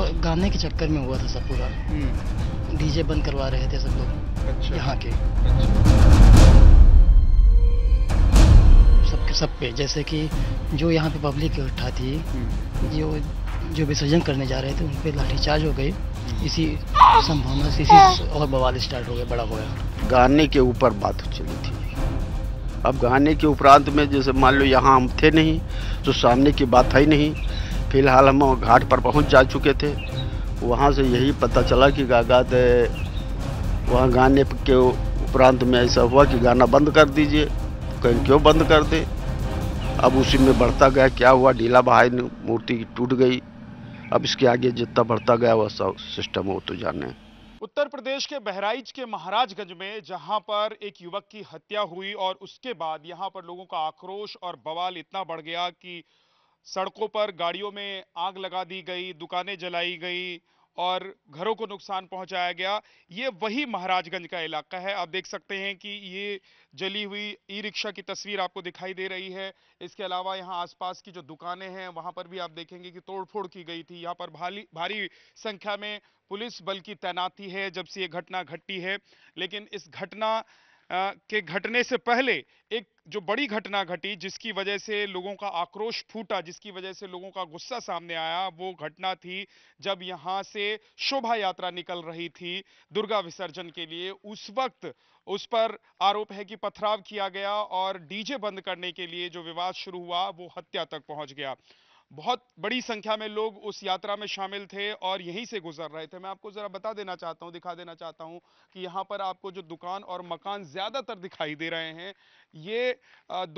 गाने के चक्कर में हुआ था सब पूरा हम्म। डीजे बंद करवा रहे थे सब लोग अच्छा। यहाँ के अच्छा। सब के सब पे जैसे कि जो यहाँ पे पब्लिक उठा थी हम्म। जो जो विसर्जन करने जा रहे थे उन पर लाठीचार्ज हो गई हम्म। इसी संभावना से इसी और बवाल स्टार्ट हो गया बड़ा हो गया गाने के ऊपर बात चली थी अब गाने के उपरांत में जैसे मान लो यहाँ हम थे नहीं तो सामने की बात है ही नहीं फिलहाल हम घाट पर पहुंच जा चुके थे वहां से यही पता चला कि गागात वहाँ गाने के उपरांत में ऐसा हुआ कि गाना बंद कर दीजिए कहीं क्यों बंद कर दे अब उसी में बढ़ता गया क्या हुआ ढीला बहाई मूर्ति टूट गई अब इसके आगे जितना बढ़ता गया वह सिस्टम हो तो जाने उत्तर प्रदेश के बहराइच के महाराजगंज में जहां पर एक युवक की हत्या हुई और उसके बाद यहां पर लोगों का आक्रोश और बवाल इतना बढ़ गया कि सड़कों पर गाड़ियों में आग लगा दी गई दुकानें जलाई गई और घरों को नुकसान पहुंचाया गया ये वही महाराजगंज का इलाका है आप देख सकते हैं कि ये जली हुई ई रिक्शा की तस्वीर आपको दिखाई दे रही है इसके अलावा यहाँ आसपास की जो दुकानें हैं वहाँ पर भी आप देखेंगे कि तोड़फोड़ की गई थी यहाँ पर भारी भारी संख्या में पुलिस बल की तैनाती है जब से ये घटना घटी है लेकिन इस घटना के घटने से पहले एक जो बड़ी घटना घटी जिसकी वजह से लोगों का आक्रोश फूटा जिसकी वजह से लोगों का गुस्सा सामने आया वो घटना थी जब यहाँ से शोभा यात्रा निकल रही थी दुर्गा विसर्जन के लिए उस वक्त उस पर आरोप है कि पथराव किया गया और डीजे बंद करने के लिए जो विवाद शुरू हुआ वो हत्या तक पहुंच गया बहुत बड़ी संख्या में लोग उस यात्रा में शामिल थे और यहीं से गुजर रहे थे मैं आपको ज़रा बता देना चाहता हूं दिखा देना चाहता हूं कि यहां पर आपको जो दुकान और मकान ज़्यादातर दिखाई दे रहे हैं ये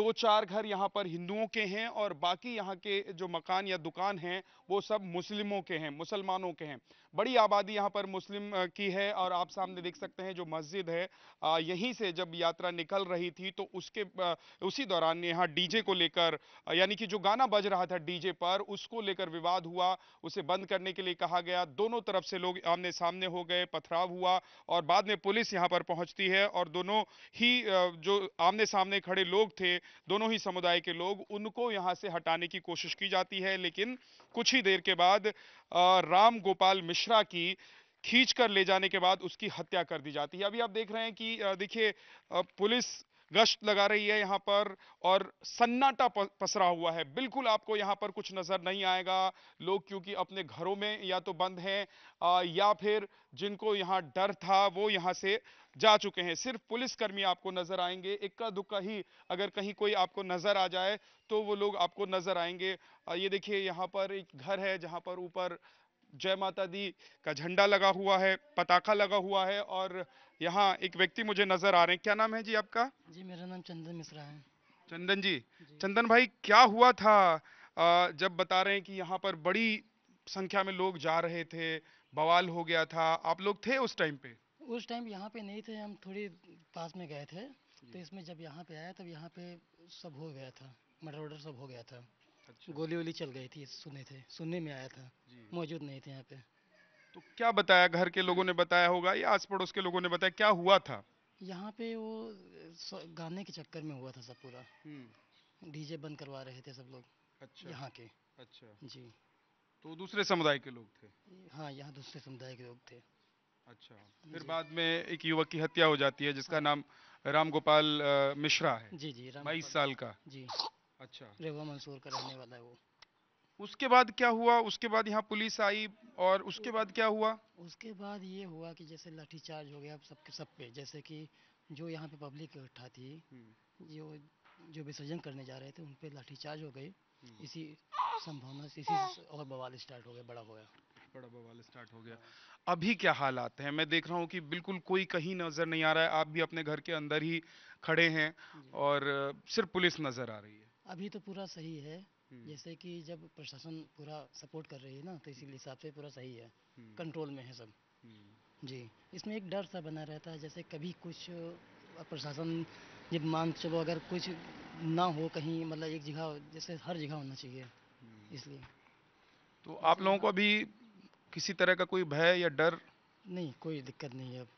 दो चार घर यहाँ पर हिंदुओं के हैं और बाकी यहाँ के जो मकान या दुकान हैं वो सब मुस्लिमों के हैं मुसलमानों के हैं बड़ी आबादी यहाँ पर मुस्लिम की है और आप सामने देख सकते हैं जो मस्जिद है यहीं से जब यात्रा निकल रही थी तो उसके उसी दौरान यहाँ डीजे को लेकर यानी कि जो गाना बज रहा था डीजे पर पर उसको लेकर विवाद हुआ उसे बंद करने के लिए कहा गया दोनों तरफ से लोग आमने सामने हो गए पथराव हुआ और बाद में पुलिस यहां पर पहुंचती है और दोनों ही जो आमने सामने खड़े लोग थे दोनों ही समुदाय के लोग उनको यहां से हटाने की कोशिश की जाती है लेकिन कुछ ही देर के बाद राम गोपाल मिश्रा की खींच कर ले जाने के बाद उसकी हत्या कर दी जाती है अभी आप देख रहे हैं कि देखिए पुलिस गश्त लगा रही है यहाँ पर और सन्नाटा पसरा हुआ है बिल्कुल आपको यहाँ पर कुछ नज़र नहीं आएगा लोग क्योंकि अपने घरों में या तो बंद हैं या फिर जिनको यहाँ डर था वो यहाँ से जा चुके हैं सिर्फ पुलिसकर्मी आपको नजर आएंगे इक्का दुक्का ही अगर कहीं कोई आपको नजर आ जाए तो वो लोग आपको नजर आएंगे ये देखिए यहाँ पर एक घर है जहाँ पर ऊपर जय माता दी का झंडा लगा हुआ है पताखा लगा हुआ है और यहाँ एक व्यक्ति मुझे नजर आ रहे हैं क्या नाम है जी आपका जी मेरा नाम चंदन मिश्रा है चंदन जी, जी। चंदन भाई क्या हुआ था जब बता रहे हैं कि यहाँ पर बड़ी संख्या में लोग जा रहे थे बवाल हो गया था आप लोग थे उस टाइम पे उस टाइम यहाँ पे नहीं थे हम थोड़ी पास में गए थे तो इसमें जब यहाँ पे आया तब यहाँ पे सब हो गया था मर्डर सब हो गया था अच्छा। गोली वोली चल गई थी सुने थे सुनने में आया था मौजूद नहीं थे यहाँ पे तो क्या बताया घर के लोगों ने बताया होगा या आस पड़ोस के लोगों ने बताया क्या हुआ था यहाँ पे वो गाने के चक्कर में हुआ था सब पूरा हम्म। डीजे बंद करवा रहे थे सब लोग अच्छा यहाँ के अच्छा जी तो दूसरे समुदाय के लोग थे हाँ यहाँ दूसरे समुदाय के लोग थे अच्छा फिर बाद में एक युवक की हत्या हो जाती है जिसका हाँ। नाम राम गोपाल मिश्रा है जी जी बाईस साल का जी अच्छा रेवा मंसूर का रहने वाला है वो उसके बाद क्या हुआ उसके बाद यहाँ पुलिस आई और उसके बाद क्या हुआ उसके बाद ये हुआ कि जैसे लाठी चार्ज हो गया सब सब पे जैसे कि जो यहाँ पे पब्लिक इकट्ठा थी हम्म। जो जो विसर्जन करने जा रहे थे उन पे लाठी चार्ज हो गई हम्म। इसी संभावना से इसी और बवाल स्टार्ट हो गया बड़ा हो गया बड़ा बवाल स्टार्ट हो गया अभी क्या हालात हैं मैं देख रहा हूँ कि बिल्कुल कोई कहीं नज़र नहीं आ रहा है आप भी अपने घर के अंदर ही खड़े हैं और सिर्फ पुलिस नज़र आ रही है अभी तो पूरा सही है हम्म। जैसे कि जब प्रशासन पूरा सपोर्ट कर रही है ना तो इसी हम्म। हिसाब से पूरा सही है हम्म। कंट्रोल में है सब जी इसमें एक डर सा बना रहता है जैसे कभी कुछ प्रशासन जब मान चलो अगर कुछ ना हो कहीं मतलब एक जगह जैसे हर जगह होना चाहिए इसलिए तो आप लोगों को अभी किसी तरह का कोई भय या डर नहीं कोई दिक्कत नहीं है अब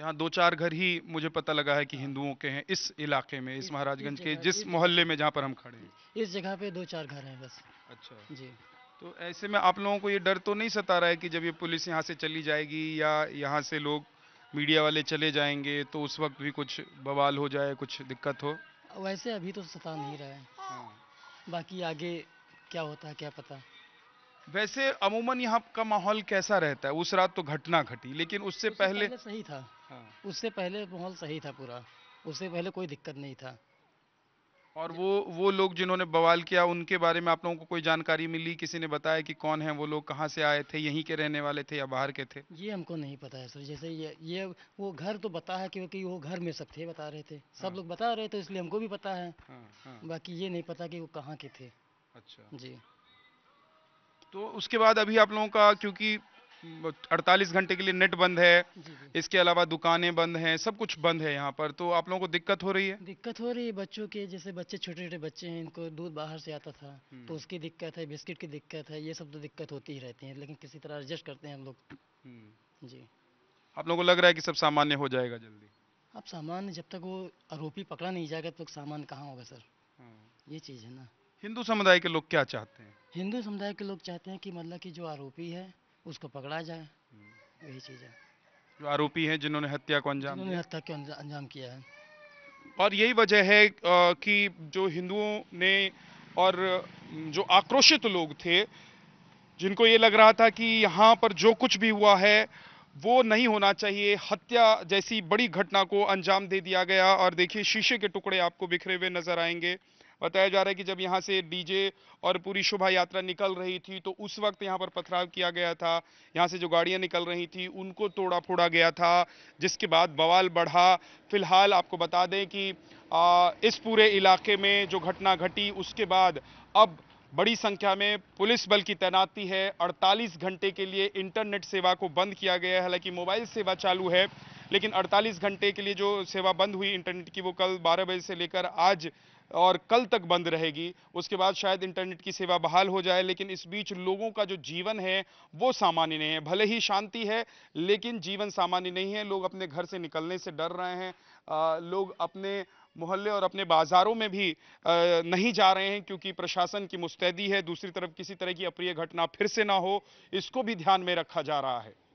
यहाँ दो चार घर ही मुझे पता लगा है कि हाँ। हिंदुओं के हैं इस इलाके में इस महाराजगंज के जिस मोहल्ले में जहाँ पर हम खड़े हैं इस जगह पे दो चार घर हैं बस अच्छा जी तो ऐसे में आप लोगों को ये डर तो नहीं सता रहा है कि जब ये पुलिस यहाँ से चली जाएगी या यहाँ से लोग मीडिया वाले चले जाएंगे तो उस वक्त भी कुछ बवाल हो जाए कुछ दिक्कत हो वैसे अभी तो सता नहीं रहा है हाँ। बाकी आगे क्या होता है क्या पता वैसे अमूमन यहाँ का माहौल कैसा रहता है उस रात तो घटना घटी लेकिन उससे पहले, पहले सही था हाँ। उससे पहले माहौल सही था पूरा उससे पहले कोई दिक्कत नहीं था और वो वो लोग जिन्होंने बवाल किया उनके बारे में आप लोगों को कोई जानकारी मिली किसी ने बताया कि कौन है वो लोग कहाँ से आए थे यहीं के रहने वाले थे या बाहर के थे ये हमको नहीं पता है सर जैसे ये ये वो घर तो बता है क्योंकि वो घर में सब थे बता रहे थे सब हाँ। लोग बता रहे थे इसलिए हमको भी पता है हाँ, हाँ। बाकी ये नहीं पता की वो कहाँ के थे अच्छा जी तो उसके बाद अभी आप लोगों का क्योंकि 48 घंटे के लिए नेट बंद है इसके अलावा दुकानें बंद हैं सब कुछ बंद है यहाँ पर तो आप लोगों को दिक्कत हो रही है दिक्कत हो रही है बच्चों के जैसे बच्चे छोटे छोटे बच्चे हैं इनको दूध बाहर से आता था हम्म। तो उसकी दिक्कत है बिस्किट की दिक्कत है ये सब तो दिक्कत होती ही रहती है लेकिन किसी तरह एडजस्ट करते हैं हम लोग हम्म। जी आप लोगों को लग रहा है कि सब सामान्य हो जाएगा जल्दी अब सामान्य जब तक वो आरोपी पकड़ा नहीं जाएगा तब तक सामान कहाँ होगा सर हाँ। ये चीज़ है ना हिंदू समुदाय के लोग क्या चाहते हैं हिंदू समुदाय के लोग चाहते हैं कि मतलब कि जो आरोपी है उसको पकड़ा जाए हम्म। यही चीज़ है जो आरोपी हैं जिन्होंने हत्या को अंजाम जिन्होंने हत्या को अंजाम किया है और यही वजह है कि जो हिंदुओं ने और जो आक्रोशित लोग थे जिनको ये लग रहा था कि यहाँ पर जो कुछ भी हुआ है वो नहीं होना चाहिए हत्या जैसी बड़ी घटना को अंजाम दे दिया गया और देखिए शीशे के टुकड़े आपको बिखरे हुए नजर आएंगे बताया जा रहा है कि जब यहाँ से डीजे और पूरी शोभा यात्रा निकल रही थी तो उस वक्त यहाँ पर पथराव किया गया था यहाँ से जो गाड़ियाँ निकल रही थी उनको तोड़ा फोड़ा गया था जिसके बाद बवाल बढ़ा फिलहाल आपको बता दें कि आ, इस पूरे इलाके में जो घटना घटी उसके बाद अब बड़ी संख्या में पुलिस बल की तैनाती है 48 घंटे के लिए इंटरनेट सेवा को बंद किया गया है हालांकि मोबाइल सेवा चालू है लेकिन 48 घंटे के लिए जो सेवा बंद हुई इंटरनेट की वो कल 12 बजे से लेकर आज और कल तक बंद रहेगी उसके बाद शायद इंटरनेट की सेवा बहाल हो जाए लेकिन इस बीच लोगों का जो जीवन है वो सामान्य नहीं है भले ही शांति है लेकिन जीवन सामान्य नहीं है लोग अपने घर से निकलने से डर रहे हैं आ, लोग अपने मोहल्ले और अपने बाज़ारों में भी नहीं जा रहे हैं क्योंकि प्रशासन की मुस्तैदी है दूसरी तरफ किसी तरह की अप्रिय घटना फिर से ना हो इसको भी ध्यान में रखा जा रहा है